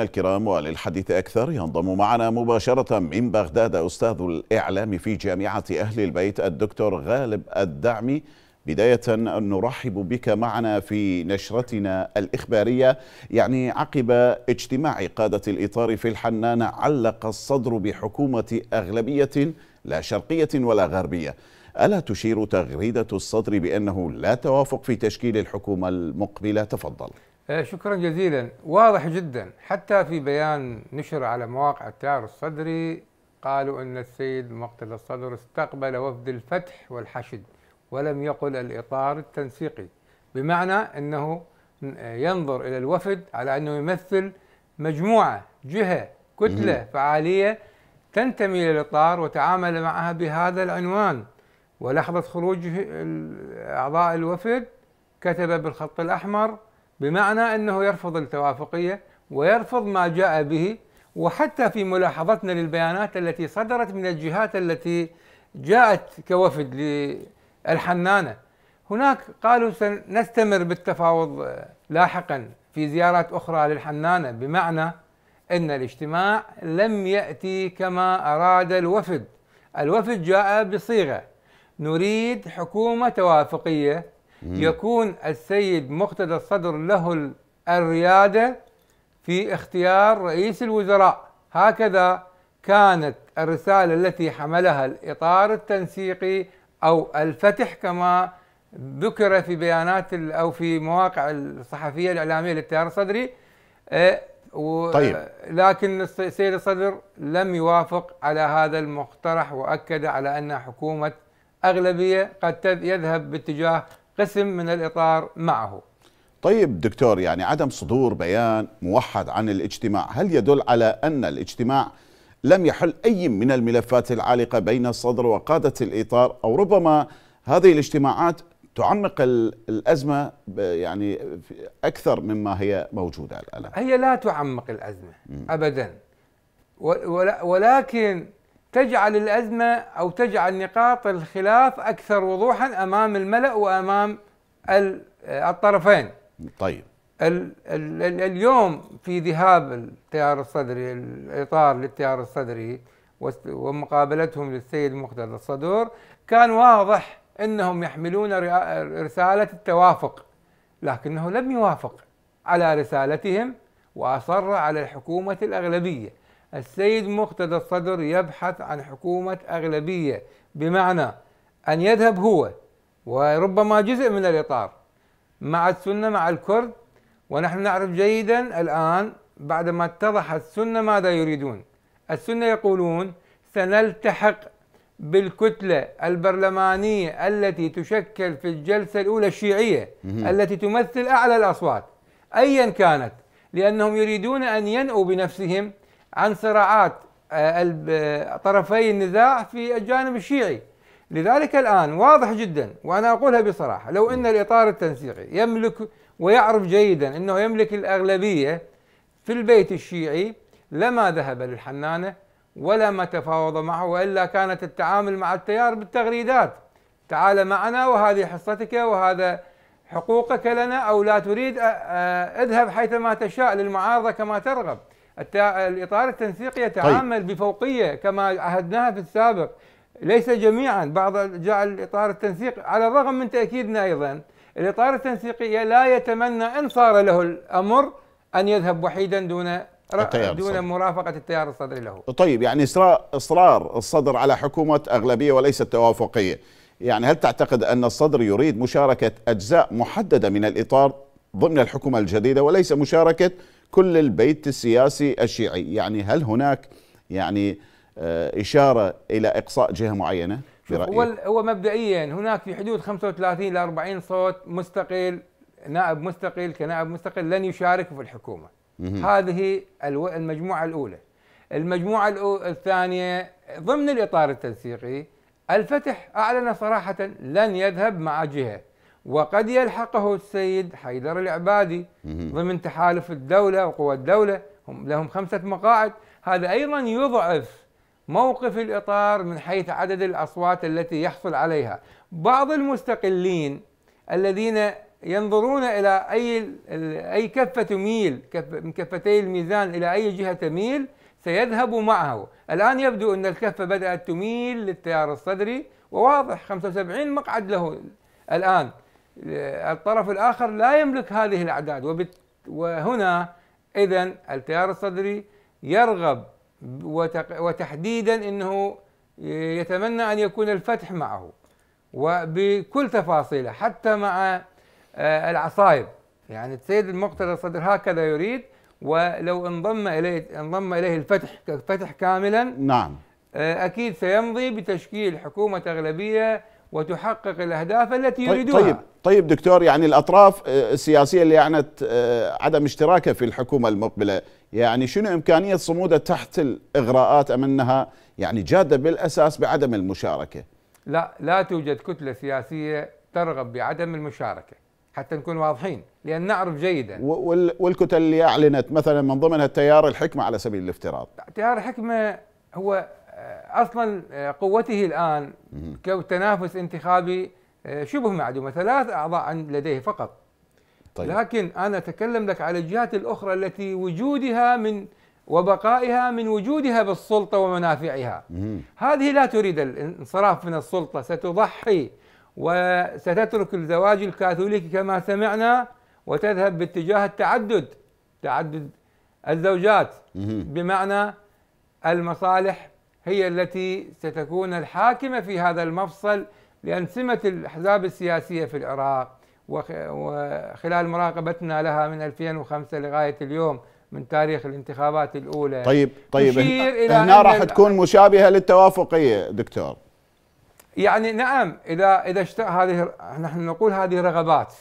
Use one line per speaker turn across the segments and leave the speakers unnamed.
مشاهدينا الكرام وللحديث أكثر ينضم معنا مباشرة من بغداد أستاذ الإعلام في جامعة أهل البيت الدكتور غالب الدعمي بداية نرحب بك معنا في نشرتنا الإخبارية يعني عقب اجتماع قادة الإطار في الحنان علق الصدر بحكومة أغلبية لا شرقية ولا غربية ألا تشير تغريدة الصدر بأنه لا توافق في تشكيل الحكومة المقبلة تفضل
آه، شكرا جزيلا واضح جدا حتى في بيان نشر على مواقع التيار الصدري قالوا أن السيد مقتدى الصدر استقبل وفد الفتح والحشد ولم يقل الإطار التنسيقي بمعنى أنه ينظر إلى الوفد على أنه يمثل مجموعة جهة كتلة فعالية تنتمي للإطار وتعامل معها بهذا العنوان ولحظة خروج أعضاء الوفد كتب بالخط الأحمر بمعنى أنه يرفض التوافقية ويرفض ما جاء به وحتى في ملاحظتنا للبيانات التي صدرت من الجهات التي جاءت كوفد للحنانة هناك قالوا سنستمر بالتفاوض لاحقا في زيارات أخرى للحنانة بمعنى أن الاجتماع لم يأتي كما أراد الوفد الوفد جاء بصيغة نريد حكومة توافقية يكون السيد مقتدى الصدر له الريادة في اختيار رئيس الوزراء هكذا كانت الرسالة التي حملها الإطار التنسيقي أو الفتح كما ذكر في بيانات أو في مواقع الصحفية الإعلامية للتيار الصدري إيه، و... طيب لكن السيد الصدر لم يوافق على هذا المقترح واكد على ان حكومه اغلبيه قد يذهب باتجاه قسم من الإطار معه
طيب دكتور يعني عدم صدور بيان موحد عن الاجتماع هل يدل على أن الاجتماع لم يحل أي من الملفات العالقة بين الصدر وقادة الإطار أو ربما هذه الاجتماعات تعمق الأزمة يعني أكثر مما هي موجودة الآن
هي لا تعمق الأزمة أبدا ولكن تجعل الأزمة أو تجعل نقاط الخلاف أكثر وضوحا أمام الملأ وأمام الطرفين طيب اليوم في ذهاب التيار الصدري الإطار للتيار الصدري ومقابلتهم للسيد مقتدى الصدور كان واضح أنهم يحملون رسالة التوافق لكنه لم يوافق على رسالتهم وأصر على الحكومة الأغلبية السيد مقتدى الصدر يبحث عن حكومة أغلبية بمعنى أن يذهب هو وربما جزء من الإطار مع السنة مع الكرد ونحن نعرف جيدا الآن بعدما اتضح السنة ماذا يريدون السنة يقولون سنلتحق بالكتلة البرلمانية التي تشكل في الجلسة الأولى الشيعية التي تمثل أعلى الأصوات أيا كانت لأنهم يريدون أن ينأوا بنفسهم عن صراعات آه، آه، طرفي النزاع في الجانب الشيعي لذلك الآن واضح جدا وأنا أقولها بصراحة لو أن الإطار التنسيقي يملك ويعرف جيدا أنه يملك الأغلبية في البيت الشيعي لما ذهب للحنانة ولا ما تفاوض معه وإلا كانت التعامل مع التيار بالتغريدات تعال معنا وهذه حصتك وهذا حقوقك لنا أو لا تريد آه، اذهب حيثما تشاء للمعارضة كما ترغب الإطار التنسيقي طيب. يتعامل طيب. بفوقية كما عهدناها في السابق ليس جميعا بعض جاء الإطار التنسيقي على الرغم من تأكيدنا أيضا الإطار التنسيقي لا يتمنى إن صار له الأمر أن يذهب وحيدا دون التيار دون الصدر. مرافقة التيار الصدري له
طيب يعني إصرار الصدر على حكومة أغلبية وليست توافقية يعني هل تعتقد أن الصدر يريد مشاركة أجزاء محددة من الإطار ضمن الحكومة الجديدة وليس مشاركة كل البيت السياسي الشيعي يعني هل هناك يعني آه، إشارة إلى إقصاء جهة معينة برأيك؟ هو,
هو مبدئيا هناك في حدود 35 إلى 40 صوت مستقل نائب مستقل كنائب مستقل لن يشارك في الحكومة هذه المجموعة الأولى المجموعة الثانية ضمن الإطار التنسيقي الفتح أعلن صراحة لن يذهب مع جهة وقد يلحقه السيد حيدر العبادي ضمن تحالف الدولة وقوى الدولة هم لهم خمسة مقاعد هذا أيضا يضعف موقف الإطار من حيث عدد الأصوات التي يحصل عليها بعض المستقلين الذين ينظرون إلى أي أي كفة تميل من كفتي الميزان إلى أي جهة تميل سيذهب معه الآن يبدو أن الكفة بدأت تميل للتيار الصدري وواضح 75 مقعد له الآن الطرف الآخر لا يملك هذه الأعداد وبت وهنا إذا التيار الصدري يرغب وتحديدا أنه يتمنى أن يكون الفتح معه وبكل تفاصيله حتى مع آه، العصائب يعني السيد المقتدى الصدر هكذا يريد ولو انضم اليه انضم اليه الفتح فتح كاملا نعم آه، اكيد سيمضي بتشكيل حكومه اغلبيه وتحقق الاهداف التي طيب، يريدونها طيب
طيب دكتور يعني الاطراف آه، السياسيه اللي اعلنت آه، عدم اشتراكها في الحكومه المقبله يعني شنو امكانيه صمودها تحت الاغراءات ام انها يعني جاده بالاساس بعدم المشاركه
لا لا توجد كتله سياسيه ترغب بعدم المشاركه حتى نكون واضحين
لان نعرف جيدا والكتل اللي اعلنت مثلا من ضمنها التيار الحكمه على سبيل الافتراض
تيار الحكمه هو اصلا آه، قوته الان كتنافس انتخابي آه، شبه معدومه ثلاث اعضاء لديه فقط طيب. لكن انا اتكلم لك على الجهات الاخرى التي وجودها من وبقائها من وجودها بالسلطه ومنافعها هذه لا تريد الانصراف من السلطه ستضحي وستترك الزواج الكاثوليكي كما سمعنا وتذهب باتجاه التعدد تعدد الزوجات بمعنى المصالح هي التي ستكون الحاكمة في هذا المفصل لأن سمة الأحزاب السياسية في العراق وخلال مراقبتنا لها من 2005 لغاية اليوم من تاريخ الانتخابات الأولى طيب طيب هنا, هنا راح تكون
مشابهة للتوافقية دكتور
يعني نعم إذا إذا هذه نحن نقول هذه رغبات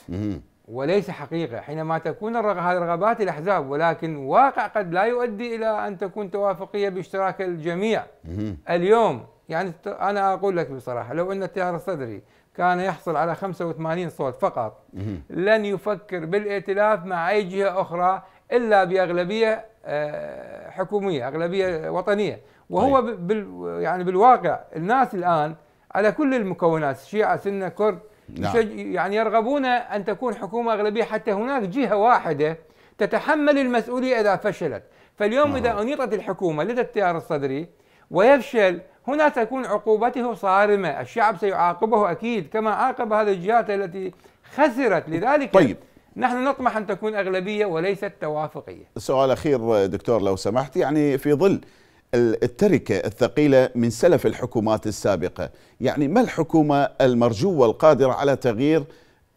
وليس حقيقة حينما تكون هذه رغبات الأحزاب ولكن واقع قد لا يؤدي إلى أن تكون توافقية باشتراك الجميع اليوم يعني أنا أقول لك بصراحة لو أن التيار الصدري كان يحصل على 85 صوت فقط لن يفكر بالائتلاف مع أي جهة أخرى إلا بأغلبية آه، حكومية أغلبية وطنية وهو طيب. بال يعني بالواقع الناس الآن على كل المكونات شيعة سنة كرد نعم. يعني يرغبون أن تكون حكومة أغلبية حتى هناك جهة واحدة تتحمل المسؤولية إذا فشلت فاليوم إذا نعم. أنيطت الحكومة لدى التيار الصدري ويفشل هنا تكون عقوبته صارمة الشعب سيعاقبه أكيد كما عاقب هذه الجهات التي خسرت
لذلك طيب
نحن نطمح أن تكون أغلبية وليست توافقية
سؤال أخير دكتور لو سمحت يعني في ظل التركة الثقيلة من سلف الحكومات السابقة يعني ما الحكومة المرجوة القادرة على تغيير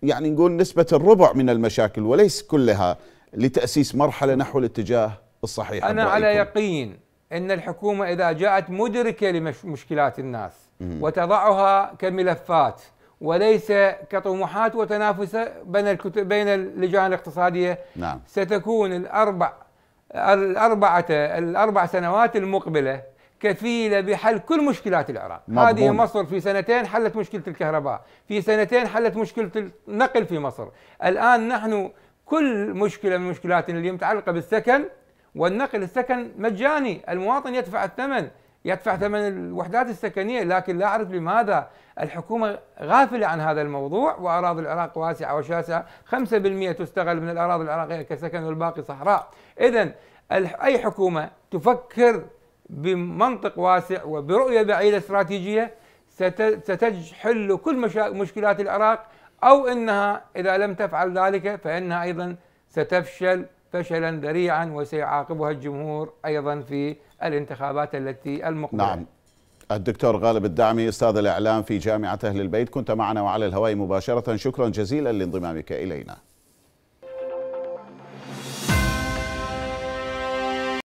يعني نقول نسبة الربع من المشاكل وليس كلها لتأسيس مرحلة نحو الاتجاه الصحيح أنا على
يقين أن الحكومة إذا جاءت مدركة لمشكلات الناس وتضعها كملفات وليس كطموحات وتنافس بين بين اللجان الاقتصاديه نعم. ستكون الاربع الأربعة الأربع سنوات المقبلة كفيلة بحل كل مشكلات العراق مضبوط. هذه مصر في سنتين حلت مشكلة الكهرباء في سنتين حلت مشكلة النقل في مصر الآن نحن كل مشكلة من المشكلات اللي متعلقة بالسكن والنقل السكن مجاني المواطن يدفع الثمن يدفع ثمن الوحدات السكنية لكن لا أعرف لماذا الحكومة غافلة عن هذا الموضوع وأراضي العراق واسعة وشاسعة 5% تستغل من الأراضي العراقية كسكن والباقي صحراء إذا أي حكومة تفكر بمنطق واسع وبرؤية بعيدة استراتيجية ستحل كل مشكلات العراق أو أنها إذا لم تفعل ذلك فإنها أيضا ستفشل فشلا ذريعا وسيعاقبها الجمهور أيضا في الانتخابات التي المقبلة نعم
الدكتور غالب الدعمي أستاذ الإعلام في جامعة أهل البيت كنت معنا وعلى الهواء مباشرة شكرا جزيلا لانضمامك إلينا